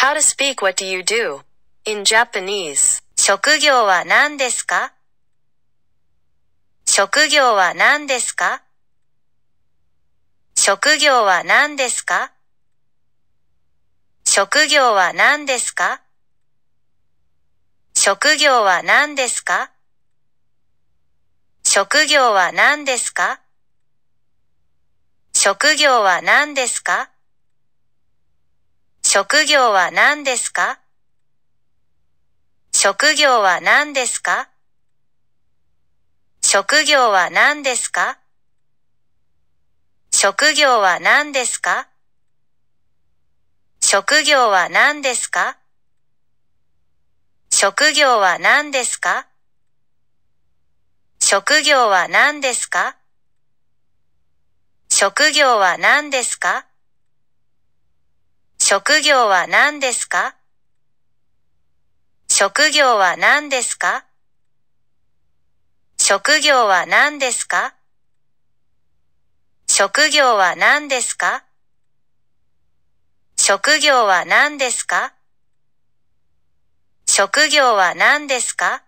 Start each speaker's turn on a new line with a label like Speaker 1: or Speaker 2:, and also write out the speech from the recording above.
Speaker 1: How to speak what do you do? In Japanese. 職業は何ですか職業は何ですか職業は何ですか職業は何ですか職業は何ですか職業は何ですか職業は何ですか職業は何ですか職業は何ですか職業は何ですか職業は何ですか職業は何ですか職業は何ですか職業は何ですか職業は何ですか職業は何ですか職業は何ですか職業は何ですか職業は何ですか職業は何ですか職業は何ですか